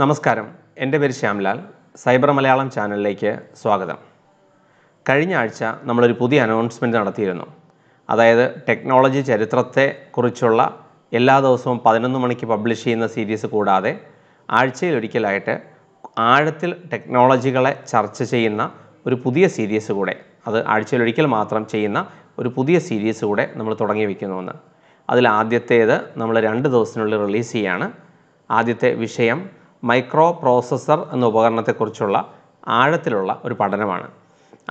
നമസ്കാരം എൻ്റെ പേര് ശ്യാംലാൽ സൈബർ മലയാളം ചാനലിലേക്ക് സ്വാഗതം കഴിഞ്ഞ ആഴ്ച നമ്മളൊരു പുതിയ അനൗൺസ്മെൻറ്റ് നടത്തിയിരുന്നു അതായത് ടെക്നോളജി ചരിത്രത്തെ കുറിച്ചുള്ള എല്ലാ ദിവസവും പതിനൊന്ന് മണിക്ക് പബ്ലിഷ് ചെയ്യുന്ന സീരീസ് കൂടാതെ ആഴ്ചയിൽ ഒരിക്കലായിട്ട് ആഴത്തിൽ ടെക്നോളജികളെ ചർച്ച ചെയ്യുന്ന ഒരു പുതിയ സീരീസ് കൂടെ അത് ആഴ്ചയിൽ ഒരിക്കൽ മാത്രം ചെയ്യുന്ന ഒരു പുതിയ സീരീസ് കൂടെ നമ്മൾ തുടങ്ങി വയ്ക്കുന്നുവെന്ന് അതിൽ ആദ്യത്തേത് നമ്മൾ രണ്ട് ദിവസത്തിനുള്ളിൽ റിലീസ് ചെയ്യുകയാണ് ആദ്യത്തെ വിഷയം മൈക്രോ പ്രോസസ്സർ എന്ന ഉപകരണത്തെക്കുറിച്ചുള്ള ആഴത്തിലുള്ള ഒരു പഠനമാണ്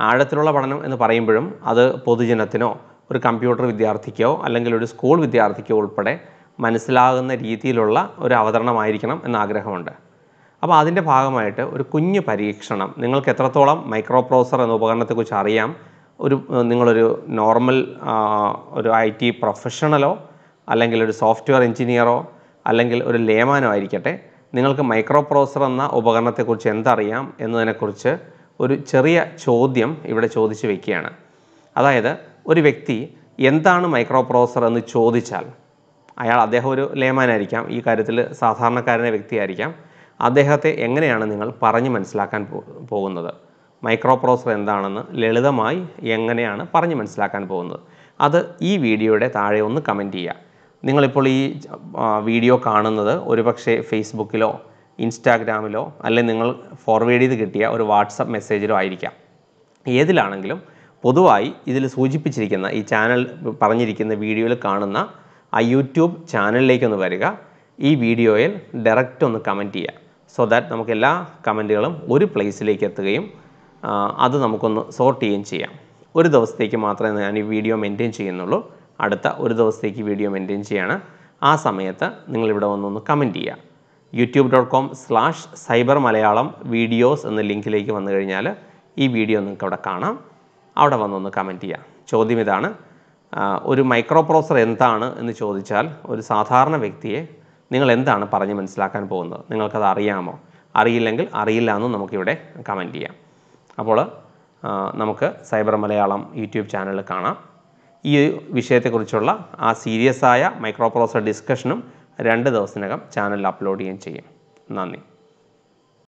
ആഴത്തിലുള്ള പഠനം എന്ന് പറയുമ്പോഴും അത് പൊതുജനത്തിനോ ഒരു കമ്പ്യൂട്ടർ വിദ്യാർത്ഥിക്കോ അല്ലെങ്കിൽ ഒരു സ്കൂൾ വിദ്യാർത്ഥിക്കോ ഉൾപ്പെടെ മനസ്സിലാകുന്ന രീതിയിലുള്ള ഒരു അവതരണമായിരിക്കണം എന്നാഗ്രഹമുണ്ട് അപ്പോൾ അതിൻ്റെ ഭാഗമായിട്ട് ഒരു കുഞ്ഞു പരീക്ഷണം നിങ്ങൾക്ക് എത്രത്തോളം മൈക്രോ പ്രോസർ എന്ന ഉപകരണത്തെക്കുറിച്ച് അറിയാം ഒരു നിങ്ങളൊരു നോർമൽ ഒരു ഐ ടി പ്രൊഫഷണലോ അല്ലെങ്കിൽ ഒരു സോഫ്റ്റ്വെയർ എഞ്ചിനീയറോ അല്ലെങ്കിൽ ഒരു ലേമാനോ ആയിരിക്കട്ടെ നിങ്ങൾക്ക് മൈക്രോ പ്രോസർ എന്ന ഉപകരണത്തെക്കുറിച്ച് എന്തറിയാം എന്നതിനെക്കുറിച്ച് ഒരു ചെറിയ ചോദ്യം ഇവിടെ ചോദിച്ചു വയ്ക്കുകയാണ് അതായത് ഒരു വ്യക്തി എന്താണ് മൈക്രോ പ്രോസർ എന്ന് ചോദിച്ചാൽ അയാൾ അദ്ദേഹം ഒരു ലേമാനായിരിക്കാം ഈ കാര്യത്തിൽ സാധാരണക്കാരനെ വ്യക്തിയായിരിക്കാം അദ്ദേഹത്തെ എങ്ങനെയാണ് നിങ്ങൾ പറഞ്ഞു മനസ്സിലാക്കാൻ പോകുന്നത് മൈക്രോ പ്രോസർ എന്താണെന്ന് ലളിതമായി എങ്ങനെയാണ് പറഞ്ഞു മനസ്സിലാക്കാൻ പോകുന്നത് അത് ഈ വീഡിയോയുടെ താഴെ ഒന്ന് കമൻറ്റ് ചെയ്യുക നിങ്ങളിപ്പോൾ ഈ വീഡിയോ കാണുന്നത് ഒരുപക്ഷെ ഫേസ്ബുക്കിലോ ഇൻസ്റ്റാഗ്രാമിലോ അല്ലെങ്കിൽ നിങ്ങൾ ഫോർവേഡ് ചെയ്ത് കിട്ടിയ ഒരു വാട്സപ്പ് മെസ്സേജിലോ ആയിരിക്കാം ഏതിലാണെങ്കിലും പൊതുവായി ഇതിൽ സൂചിപ്പിച്ചിരിക്കുന്ന ഈ ചാനൽ പറഞ്ഞിരിക്കുന്ന വീഡിയോയിൽ കാണുന്ന ആ യൂട്യൂബ് ചാനലിലേക്കൊന്ന് വരിക ഈ വീഡിയോയിൽ ഡയറക്റ്റ് ഒന്ന് കമൻറ്റ് ചെയ്യുക സോ ദാറ്റ് നമുക്ക് എല്ലാ കമൻറ്റുകളും ഒരു പ്ലേസിലേക്ക് എത്തുകയും അത് നമുക്കൊന്ന് സോർട്ട് ചെയ്യുകയും ചെയ്യാം ഒരു ദിവസത്തേക്ക് മാത്രമേ ഞാൻ ഈ വീഡിയോ മെയിൻറ്റെയിൻ ചെയ്യുന്നുള്ളൂ അടുത്ത ഒരു ദിവസത്തേക്ക് വീഡിയോ മെയിൻറ്റെയിൻ ചെയ്യാണ് ആ സമയത്ത് നിങ്ങളിവിടെ വന്നൊന്ന് കമൻറ്റ് ചെയ്യുക YouTube dot com slash cyber Malayalam videos എന്ന ലിങ്കിലേക്ക് വന്നു കഴിഞ്ഞാൽ ഈ വീഡിയോ നിങ്ങൾക്ക് അവിടെ കാണാം അവിടെ വന്നൊന്ന് കമൻറ്റ് ചെയ്യുക ചോദ്യം ഇതാണ് ഒരു മൈക്രോ പ്രോസർ എന്താണ് എന്ന് ചോദിച്ചാൽ ഒരു സാധാരണ വ്യക്തിയെ നിങ്ങൾ എന്താണ് പറഞ്ഞ് മനസ്സിലാക്കാൻ പോകുന്നത് നിങ്ങൾക്കത് അറിയാമോ അറിയില്ലെങ്കിൽ അറിയില്ല എന്ന് നമുക്കിവിടെ കമൻറ്റ് ചെയ്യാം അപ്പോൾ നമുക്ക് സൈബർ മലയാളം യൂട്യൂബ് ചാനൽ കാണാം ഈ വിഷയത്തെക്കുറിച്ചുള്ള ആ സീരിയസ് ആയ മൈക്രോ ഡിസ്കഷനും രണ്ട് ദിവസത്തിനകം ചാനലിൽ അപ്ലോഡ് ചെയ്യുകയും ചെയ്യും നന്ദി